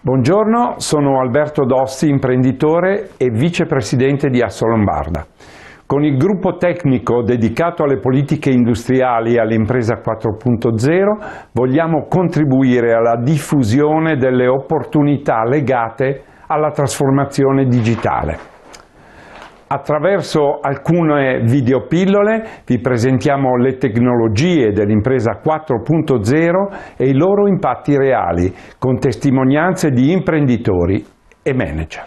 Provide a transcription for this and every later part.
Buongiorno, sono Alberto Dossi, imprenditore e vicepresidente di Asso Lombarda. Con il gruppo tecnico dedicato alle politiche industriali e all'impresa 4.0 vogliamo contribuire alla diffusione delle opportunità legate alla trasformazione digitale. Attraverso alcune videopillole vi presentiamo le tecnologie dell'impresa 4.0 e i loro impatti reali, con testimonianze di imprenditori e manager.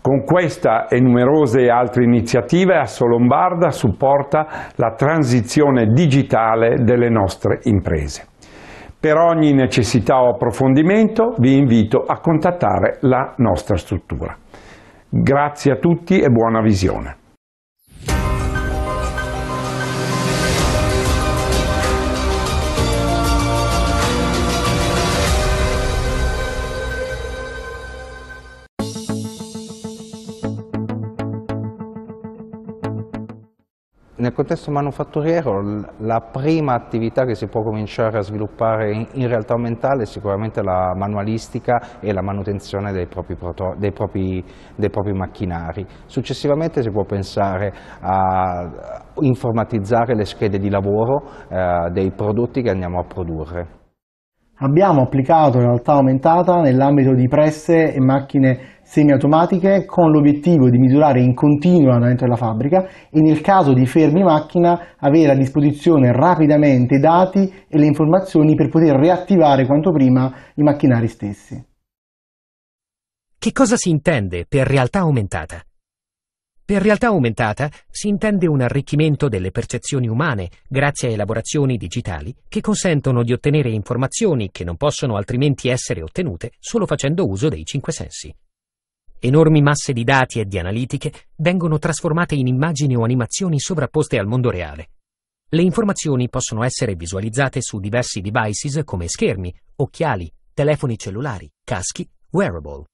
Con questa e numerose altre iniziative Assolombarda supporta la transizione digitale delle nostre imprese. Per ogni necessità o approfondimento vi invito a contattare la nostra struttura. Grazie a tutti e buona visione. Nel contesto manufatturiero la prima attività che si può cominciare a sviluppare in, in realtà aumentare è sicuramente la manualistica e la manutenzione dei propri, proto, dei, propri, dei propri, macchinari. Successivamente si può pensare a informatizzare le schede di lavoro eh, dei prodotti che andiamo a produrre. Abbiamo applicato realtà aumentata nell'ambito di presse e macchine semiautomatiche con l'obiettivo di misurare in continuo l'andamento della fabbrica e nel caso di fermi macchina avere a disposizione rapidamente i dati e le informazioni per poter riattivare quanto prima i macchinari stessi. Che cosa si intende per realtà aumentata? Per realtà aumentata si intende un arricchimento delle percezioni umane grazie a elaborazioni digitali che consentono di ottenere informazioni che non possono altrimenti essere ottenute solo facendo uso dei cinque sensi. Enormi masse di dati e di analitiche vengono trasformate in immagini o animazioni sovrapposte al mondo reale. Le informazioni possono essere visualizzate su diversi devices come schermi, occhiali, telefoni cellulari, caschi, wearable.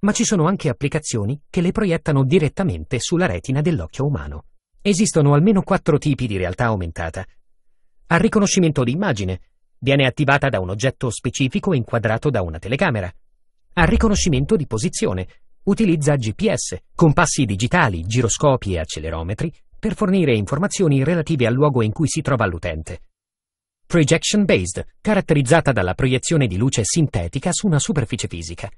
Ma ci sono anche applicazioni che le proiettano direttamente sulla retina dell'occhio umano. Esistono almeno quattro tipi di realtà aumentata. Al riconoscimento di immagine viene attivata da un oggetto specifico inquadrato da una telecamera. Al riconoscimento di posizione Utilizza GPS, compassi digitali, giroscopi e accelerometri per fornire informazioni relative al luogo in cui si trova l'utente. Projection based, caratterizzata dalla proiezione di luce sintetica su una superficie fisica.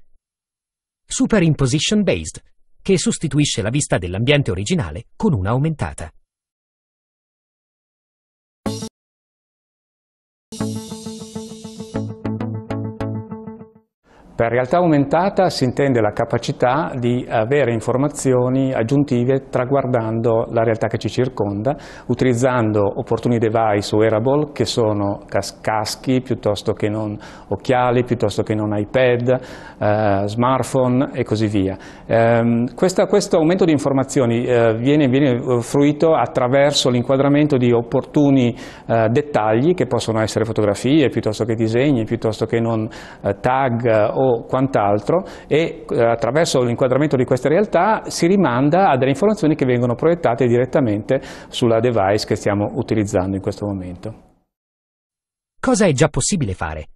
Superimposition based, che sostituisce la vista dell'ambiente originale con una aumentata. Per realtà aumentata si intende la capacità di avere informazioni aggiuntive traguardando la realtà che ci circonda, utilizzando opportuni device wearable che sono cas caschi piuttosto che non occhiali, piuttosto che non iPad, eh, smartphone e così via. Eh, questa, questo aumento di informazioni eh, viene, viene, eh, fruito attraverso l'inquadramento di opportuni eh, dettagli che possono essere fotografie, piuttosto che disegni, piuttosto che non eh, tag o o quant'altro e eh, attraverso l'inquadramento di queste realtà si rimanda a delle informazioni che vengono proiettate direttamente sulla device che stiamo utilizzando in questo momento. Cosa è già possibile fare?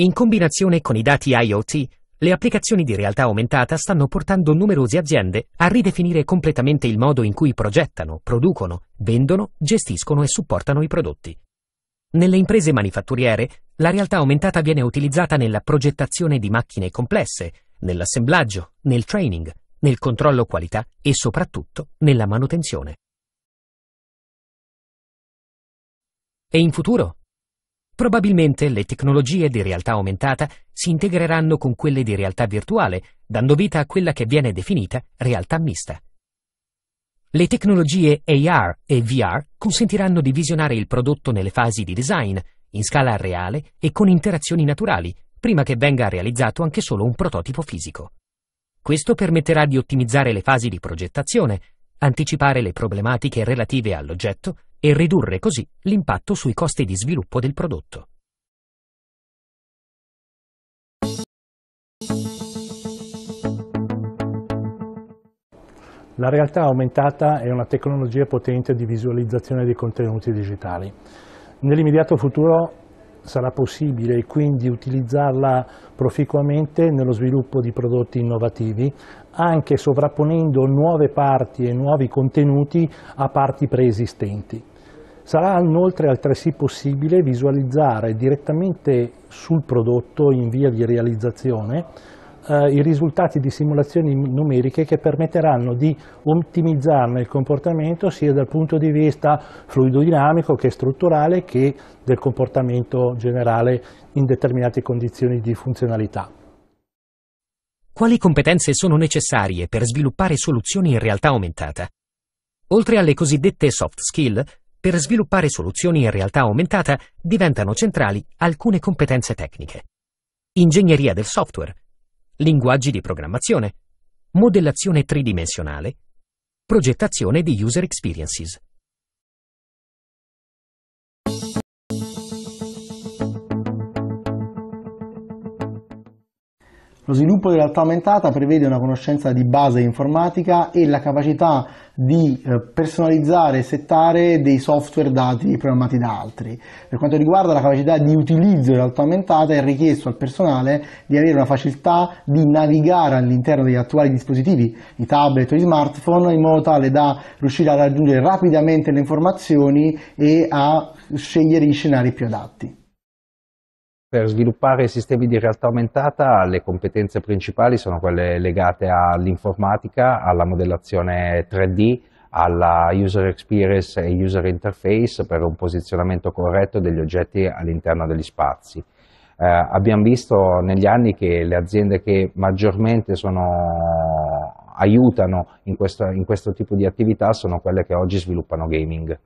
In combinazione con i dati IoT, le applicazioni di realtà aumentata stanno portando numerose aziende a ridefinire completamente il modo in cui progettano, producono, vendono, gestiscono e supportano i prodotti. Nelle imprese manifatturiere la realtà aumentata viene utilizzata nella progettazione di macchine complesse, nell'assemblaggio, nel training, nel controllo qualità e soprattutto nella manutenzione. E in futuro? Probabilmente le tecnologie di realtà aumentata si integreranno con quelle di realtà virtuale, dando vita a quella che viene definita realtà mista. Le tecnologie AR e VR consentiranno di visionare il prodotto nelle fasi di design, in scala reale e con interazioni naturali, prima che venga realizzato anche solo un prototipo fisico. Questo permetterà di ottimizzare le fasi di progettazione, anticipare le problematiche relative all'oggetto e ridurre così l'impatto sui costi di sviluppo del prodotto. La realtà aumentata è una tecnologia potente di visualizzazione dei contenuti digitali. Nell'immediato futuro sarà possibile quindi utilizzarla proficuamente nello sviluppo di prodotti innovativi, anche sovrapponendo nuove parti e nuovi contenuti a parti preesistenti. Sarà inoltre altresì possibile visualizzare direttamente sul prodotto in via di realizzazione eh, i risultati di simulazioni numeriche che permetteranno di ottimizzarne il comportamento sia dal punto di vista fluidodinamico che strutturale che del comportamento generale in determinate condizioni di funzionalità. Quali competenze sono necessarie per sviluppare soluzioni in realtà aumentata? Oltre alle cosiddette soft skill, per sviluppare soluzioni in realtà aumentata diventano centrali alcune competenze tecniche. Ingegneria del software, linguaggi di programmazione, modellazione tridimensionale, progettazione di user experiences. Lo sviluppo di realtà aumentata prevede una conoscenza di base informatica e la capacità di eh, personalizzare e settare dei software dati programmati da altri. Per quanto riguarda la capacità di utilizzo di realtà aumentata è richiesto al personale di avere una facilità di navigare all'interno degli attuali dispositivi, i tablet o gli smartphone, in modo tale da riuscire a raggiungere rapidamente le informazioni e a scegliere gli scenari più adatti. Per sviluppare sistemi di realtà aumentata le competenze principali sono quelle legate all'informatica, alla modellazione 3D, alla user experience e user interface per un posizionamento corretto degli oggetti all'interno degli spazi. Eh, abbiamo visto negli anni che le aziende che maggiormente sono, aiutano in questo, in questo tipo di attività sono quelle che oggi sviluppano gaming.